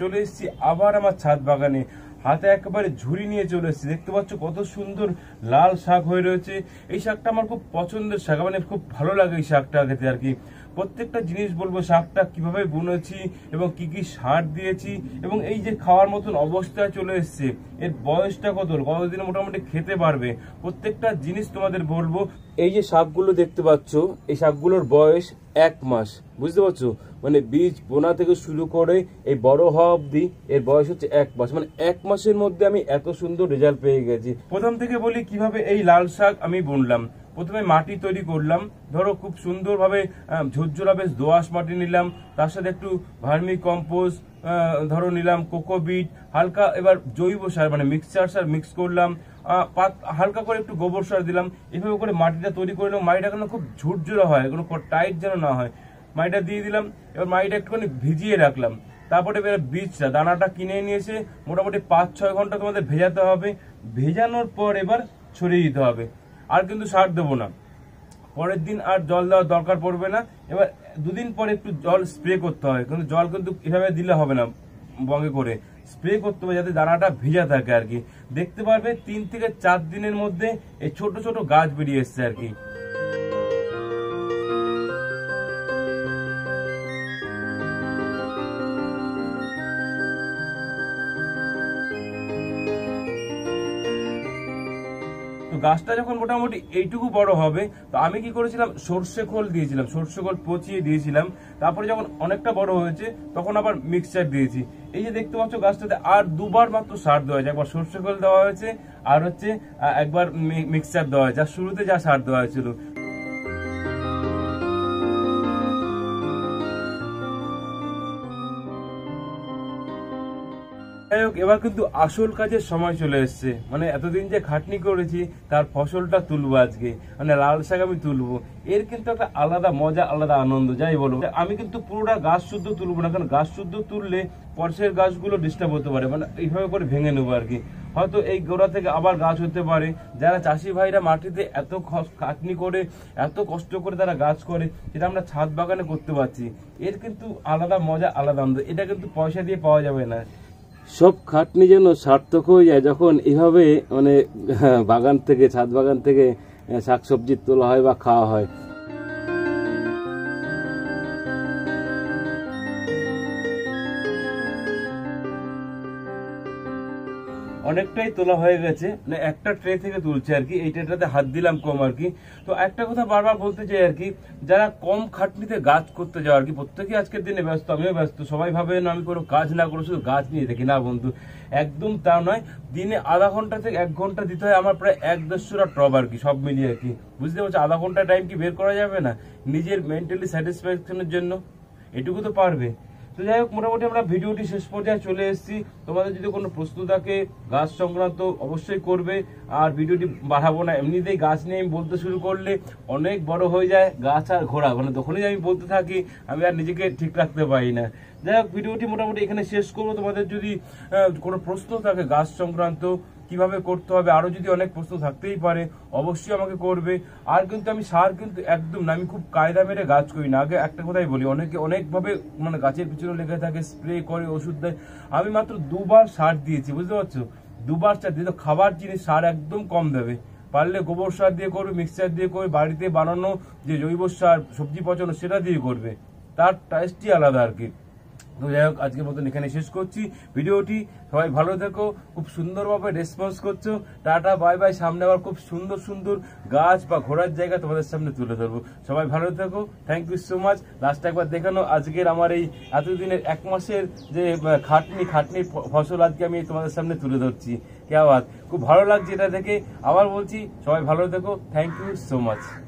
চলে এসেছি আবার আমার ছাদ বাগানে হাতে একেবারে ঝুড়ি নিয়ে চলে এসেছি দেখতে পাচ্ছ কত সুন্দর লাল শাক হয়ে রয়েছে এই শাকটা আমার খুব পছন্দের শাক মানে খুব ভালো লাগে এই শাকটা খেতে আর কি প্রত্যেকটা জিনিস বলবো শাকটা কিভাবে বুনেছি এবং কি কি সার দিয়েছি এবং এই যে খাওয়ার মতন অবস্থায় চলে এসছে এর বয়সটা কত কতদিন মোটামুটি খেতে পারবে প্রত্যেকটা জিনিস তোমাদের বলবো এই যে শাকগুলো দেখতে পাচ্ছ এই শাকগুলোর বয়স এক মাস বুঝতে পারছো মানে বীজ বোনা থেকে শুরু করে এই বড় হওয়া অবধি এর বয়স হচ্ছে এক মাস মানে এক মাসের মধ্যে আমি এত সুন্দর রেজাল্ট পেয়ে গেছি প্রথম থেকে বলি কিভাবে এই লাল শাক আমি বুনলাম প্রথমে মাটি তৈরি করলাম ধরো খুব সুন্দরভাবে ঝুরঝুরা বেশ দোয়াশ মাটি নিলাম তার সাথে একটু ভার্মি কম্পোস্ট ধরো নিলাম কোকোবিট হালকা এবার জৈব সার মানে মিক্সচার সার মিক্স করলাম হালকা করে একটু গোবর সার দিলাম এভাবে করে মাটিটা তৈরি করলাম মাটিটা কেন খুব ঝুরঝুরা হয় কোনো টাইট যেন না হয় মাটিটা দিয়ে দিলাম এবার মাটিটা একটুখানি ভিজিয়ে রাখলাম তারপরে এবার বীজটা দানাটা কিনে নিয়েছে মোটামুটি পাঁচ ছয় ঘন্টা তোমাদের ভেজাতে হবে ভেজানোর পর এবার ছড়িয়ে দিতে হবে আর কিন্তু সার দেবো না পরের দিন আর জল দেওয়ার দরকার পড়বে না এবার দুদিন পরে একটু জল স্প্রে করতে হয় কিন্তু জল কিন্তু এভাবে দিলে হবে না বঙ্গে করে স্প্রে করতে হবে যাতে দানাটা ভিজা থাকে আর কি দেখতে পারবে তিন থেকে চার দিনের মধ্যে এই ছোট ছোট গাছ বেরিয়ে এসছে আর কি গাছটা যখন মোটামুটি এইটুকু বড় হবে তো আমি কি করেছিলাম সর্ষে খোল দিয়েছিলাম সর্ষে খোল পচিয়ে দিয়েছিলাম তারপরে যখন অনেকটা বড় হয়েছে তখন আবার মিক্সচার দিয়েছি এই যে দেখতে পাচ্ছ গাছটাতে আর দুবার মাত্র সার দেওয়া হয়েছে একবার সর্ষে খোল দেওয়া হয়েছে আর হচ্ছে একবার মিক্সচার দেওয়া হয়েছে আর শুরুতে যা সার দেওয়া হয়েছিল যাই হোক এবার কিন্তু আসল কাজের সময় চলে এসছে মানে এতদিন যে খাটনি করেছি তার ফসলটা তুলবো আজকে মানে লাল শাক আমি তুলবো এর কিন্তু একটা আলাদা মজা আলাদা আনন্দ যাই বলবো আমি কিন্তু পুরোটা গাছ শুদ্ধ তুলবো না কারণ গাছ শুদ্ধ তুললে পরশের গাছগুলো ডিস্টার্ব হতে পারে মানে এইভাবে করে ভেঙে নেবো আর কি হয়তো এই গোড়া থেকে আবার গাছ হতে পারে যারা চাষি ভাইরা মাটিতে এত খাটনি করে এত কষ্ট করে তারা গাছ করে সেটা আমরা ছাদ বাগানে করতে পারছি এর কিন্তু আলাদা মজা আলাদা আনন্দ এটা কিন্তু পয়সা দিয়ে পাওয়া যাবে না সব খাটনি যেন সার্থক হয়ে যায় যখন এভাবে মানে হ্যাঁ, বাগান থেকে ছাদ বাগান থেকে শাকসবজি তোলা হয় বা খাওয়া হয় অনেকটাই তোলা হয়ে গেছে মানে একটা ট্রে থেকে তুলছে আর কি এই ট্রেটাতে হাত দিলাম কম আর কি তো একটা কথা বারবার বলতে চাই আর কি যারা কম খাটনিতে গাছ করতে যাও আর কি প্রত্যেকেই আজকের দিনে ব্যস্ত আমিও ব্যস্ত সবাই ভাবে না আমি কোনো কাজ না করে শুধু গাছ নিয়ে থাকি না বন্ধু একদম তা নয় দিনে আধা ঘন্টা থেকে এক ঘন্টা দিতে হয় আমার প্রায় এক দেড়শোটা টব আর কি সব মিলিয়ে আর কি বুঝতে পারছো আধা ঘন্টা টাইম কি বের করা যাবে না নিজের মেন্টালি স্যাটিসফ্যাকশনের জন্য এটুকু তো পারবে তো যাই হোক মোটামুটি আমরা ভিডিওটি শেষ পর্যায়ে চলে এসেছি তোমাদের যদি কোনো প্রশ্ন থাকে গাছ সংক্রান্ত অবশ্যই করবে আর ভিডিওটি বাড়াবো না এমনিতেই গাছ নিয়ে আমি বলতে শুরু করলে অনেক বড় হয়ে যায় গাছ আর ঘোড়া মানে তখনই আমি বলতে থাকি আমি আর নিজেকে ঠিক রাখতে পারি না যাই হোক ভিডিওটি মোটামুটি এখানে শেষ করবো তোমাদের যদি কোনো প্রশ্ন থাকে গাছ সংক্রান্ত কিভাবে করতে হবে আরও যদি অনেক প্রশ্ন থাকতেই পারে অবশ্যই আমাকে করবে আর কিন্তু আমি সার কিন্তু একদম না আমি খুব কায়দা মেরে গাছ করি না আগে একটা কথাই বলি অনেকে অনেকভাবে মানে গাছের পিছনে লেগে থাকে স্প্রে করে ওষুধ দেয় আমি মাত্র দুবার সার দিয়েছি বুঝতে পারছো দুবার সার দিয়ে তো খাবার জিনিস সার একদম কম দেবে পারলে গোবর সার দিয়ে করবে মিক্সচার দিয়ে করবে বাড়িতে বানানো যে জৈব সার সবজি পচানো সেটা দিয়ে করবে তার টেস্টই আলাদা আর কি তো যাই হোক আজকের মতন এখানে শেষ করছি ভিডিওটি সবাই ভালো থেকো খুব সুন্দরভাবে রেসপন্স করছো টাটা বাই বাই সামনে আবার খুব সুন্দর সুন্দর গাছ বা ঘোরার জায়গা তোমাদের সামনে তুলে ধরবো সবাই ভালো থেকো থ্যাংক ইউ সো মাচ লাস্টে একবার দেখানো আজকের আমার এই এতদিনের এক মাসের যে খাটনি খাটনির ফসল আজকে আমি তোমাদের সামনে তুলে ধরছি কে আওয়াজ খুব ভালো লাগছে এটা থেকে আবার বলছি সবাই ভালো থেকো থ্যাংক ইউ সো মাচ